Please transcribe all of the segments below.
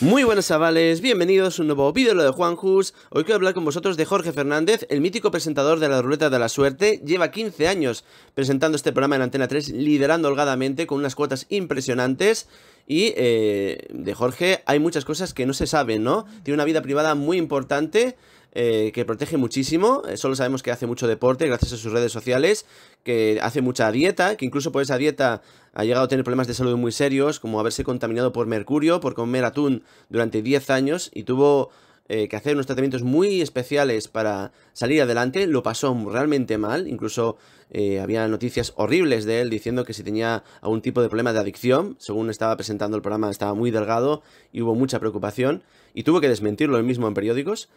Muy buenas chavales, bienvenidos a un nuevo vídeo de Juan Hus. Hoy quiero hablar con vosotros de Jorge Fernández, el mítico presentador de la Ruleta de la Suerte. Lleva 15 años presentando este programa en Antena 3, liderando holgadamente con unas cuotas impresionantes. Y eh, de Jorge hay muchas cosas que no se saben, ¿no? Tiene una vida privada muy importante eh, que protege muchísimo. Eh, solo sabemos que hace mucho deporte gracias a sus redes sociales, que hace mucha dieta, que incluso por esa dieta ha llegado a tener problemas de salud muy serios, como haberse contaminado por mercurio, por comer atún durante 10 años y tuvo eh, que hacer unos tratamientos muy especiales para salir adelante, lo pasó realmente mal, incluso había noticias horribles de él diciendo que si tenía algún tipo de problema de adicción, según estaba presentando el programa estaba muy delgado y hubo mucha preocupación y tuvo que desmentirlo él mismo en periódicos.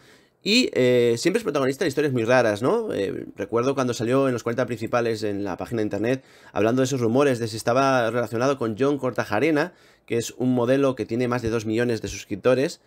Y eh, siempre es protagonista de historias muy raras, ¿no? Eh, recuerdo cuando salió en los 40 principales en la página de internet hablando de esos rumores de si estaba relacionado con John Cortajarena, que es un modelo que tiene más de 2 millones de suscriptores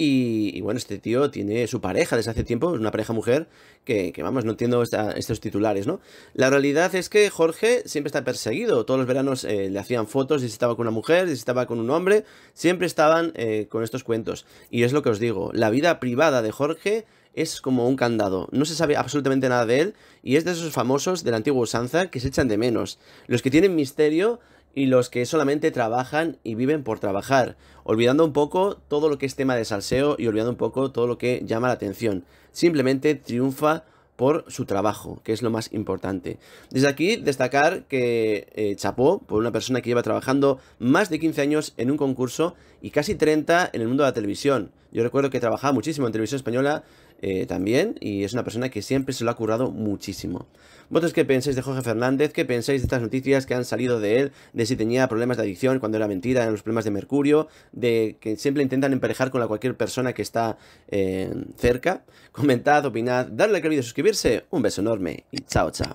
y, bueno, este tío tiene su pareja desde hace tiempo, es una pareja mujer, que, vamos, no entiendo estos titulares, ¿no? La realidad es que Jorge siempre está perseguido, todos los veranos eh, le hacían fotos, y si estaba con una mujer, si estaba con un hombre, siempre estaban eh, con estos cuentos. Y es lo que os digo, la vida privada de Jorge es como un candado. No se sabe absolutamente nada de él y es de esos famosos del antiguo antigua que se echan de menos. Los que tienen misterio y los que solamente trabajan y viven por trabajar, olvidando un poco todo lo que es tema de salseo y olvidando un poco todo lo que llama la atención. Simplemente triunfa por su trabajo, que es lo más importante. Desde aquí destacar que eh, chapó por una persona que lleva trabajando más de 15 años en un concurso y casi 30 en el mundo de la televisión. Yo recuerdo que trabajaba muchísimo en televisión española eh, también y es una persona que siempre se lo ha currado muchísimo. ¿Vosotros qué pensáis de Jorge Fernández? ¿Qué pensáis de estas noticias que han salido de él? De si tenía problemas de adicción cuando era mentira, eran los problemas de mercurio, de que siempre intentan emparejar con la cualquier persona que está eh, cerca. Comentad, opinad, darle a like al vídeo, suscribirse. Un beso enorme y chao, chao.